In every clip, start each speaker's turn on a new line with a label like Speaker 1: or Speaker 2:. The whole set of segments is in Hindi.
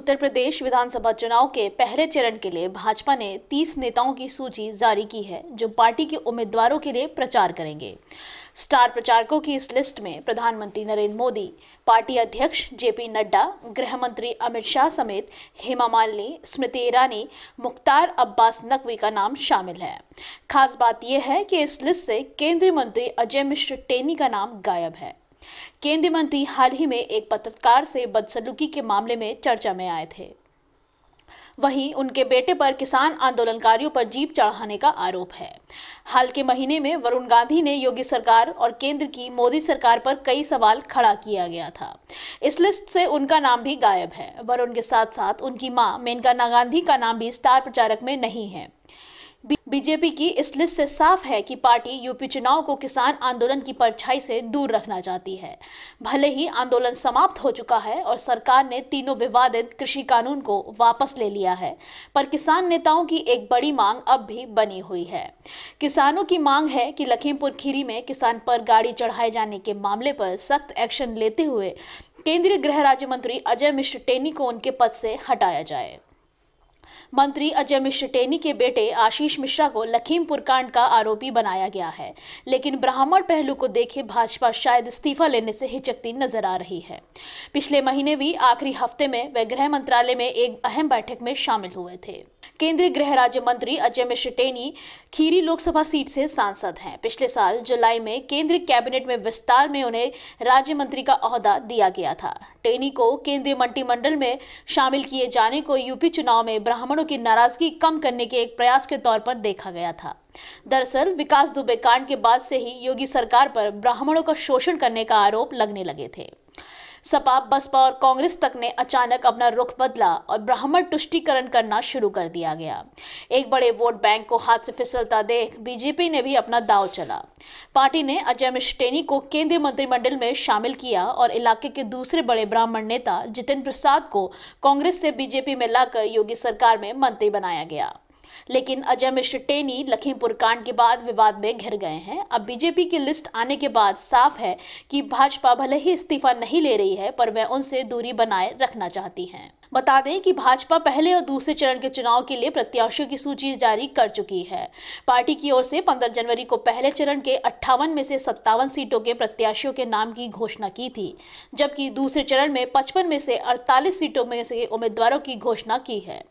Speaker 1: उत्तर प्रदेश विधानसभा चुनाव के पहले चरण के लिए भाजपा ने 30 नेताओं की सूची जारी की है जो पार्टी के उम्मीदवारों के लिए प्रचार करेंगे स्टार प्रचारकों की इस लिस्ट में प्रधानमंत्री नरेंद्र मोदी पार्टी अध्यक्ष जेपी नड्डा गृह मंत्री अमित शाह समेत हेमा मालिनी स्मृति ईरानी मुख्तार अब्बास नकवी का नाम शामिल है खास बात यह है कि इस लिस्ट से केंद्रीय मंत्री अजय मिश्र टेनी का नाम गायब है केंद्रीय मंत्री हाल ही में एक पत्रकार से बदसलूकी के मामले में चर्चा में आए थे वहीं उनके बेटे पर किसान आंदोलनकारियों पर जीप चढ़ाने का आरोप है हाल के महीने में वरुण गांधी ने योगी सरकार और केंद्र की मोदी सरकार पर कई सवाल खड़ा किया गया था इस लिस्ट से उनका नाम भी गायब है वरुण के साथ साथ उनकी मां मेनका गांधी का नाम भी स्टार प्रचारक में नहीं है बीजेपी की इस लिस्ट से साफ है कि पार्टी यूपी चुनाव को किसान आंदोलन की परछाई से दूर रखना चाहती है भले ही आंदोलन समाप्त हो चुका है और सरकार ने तीनों विवादित कृषि कानून को वापस ले लिया है पर किसान नेताओं की एक बड़ी मांग अब भी बनी हुई है किसानों की मांग है कि लखीमपुर खीरी में किसान पर गाड़ी चढ़ाए जाने के मामले पर सख्त एक्शन लेते हुए केंद्रीय गृह राज्य मंत्री अजय मिश्र टेनी को उनके पद से हटाया जाए मंत्री अजय मिश्र टेनी के बेटे आशीष मिश्रा को लखीमपुर कांड का आरोपी बनाया गया है लेकिन ब्राह्मण पहलू को देखे भाजपा शायद इस्तीफा लेने से हिचकती नजर आ रही है पिछले महीने भी आखिरी हफ्ते में वे गृह मंत्रालय में एक अहम बैठक में शामिल हुए थे केंद्रीय गृह राज्य मंत्री अजय मिश्र टेनी खीरी लोकसभा सीट से सांसद हैं पिछले साल जुलाई में केंद्रीय कैबिनेट में विस्तार में उन्हें राज्य मंत्री का अहदा दिया गया था टेनी को केंद्रीय मंत्रिमंडल में शामिल किए जाने को यूपी चुनाव में ब्राह्मण ब्राह्मणों की नाराजगी कम करने के एक प्रयास के तौर पर देखा गया था दरअसल विकास दुबे कांड के बाद से ही योगी सरकार पर ब्राह्मणों का शोषण करने का आरोप लगने लगे थे सपा बसपा और कांग्रेस तक ने अचानक अपना रुख बदला और ब्राह्मण तुष्टिकरण करना शुरू कर दिया गया एक बड़े वोट बैंक को हाथ से फिसलता देख बीजेपी ने भी अपना दाव चला पार्टी ने अजय मिश्टेनी को केंद्रीय मंत्रिमंडल में शामिल किया और इलाके के दूसरे बड़े ब्राह्मण नेता जितिन प्रसाद को कांग्रेस से बीजेपी में लाकर योगी सरकार में मंत्री बनाया गया लेकिन अजय मिश्र टेनी लखीमपुर कांड के बाद विवाद में घिर गए हैं अब बीजेपी की लिस्ट आने के बाद साफ है कि भाजपा भले ही इस्तीफा नहीं ले रही है पर वह उनसे दूरी बनाए रखना चाहती हैं बता दें कि भाजपा पहले और दूसरे चरण के चुनाव के लिए प्रत्याशियों की सूची जारी कर चुकी है पार्टी की ओर से पंद्रह जनवरी को पहले चरण के अट्ठावन में से सत्तावन सीटों के प्रत्याशियों के नाम की घोषणा की थी जबकि दूसरे चरण में पचपन में से अड़तालीस सीटों में से उम्मीदवारों की घोषणा की है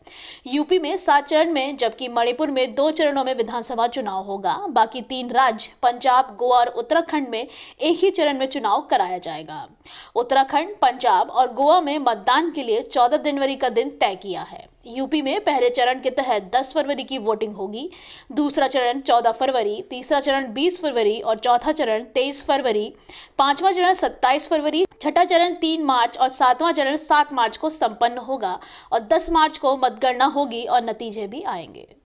Speaker 1: यूपी में सात चरण में जबकि मणिपुर में दो चरणों में विधानसभा चुनाव होगा बाकी तीन राज्य पंजाब गोवा और उत्तराखंड में एक ही चरण में चुनाव कराया जाएगा उत्तराखंड पंजाब और गोवा में मतदान के लिए चौदह जनवरी का दिन तय किया है यूपी में पहले चरण के तहत 10 फरवरी की वोटिंग होगी दूसरा चरण 14 फरवरी तीसरा चरण 20 फरवरी और चौथा चरण 23 फरवरी पांचवा चरण 27 फरवरी छठा चरण 3 मार्च और सातवां चरण 7 मार्च को संपन्न होगा और 10 मार्च को मतगणना होगी और नतीजे भी आएंगे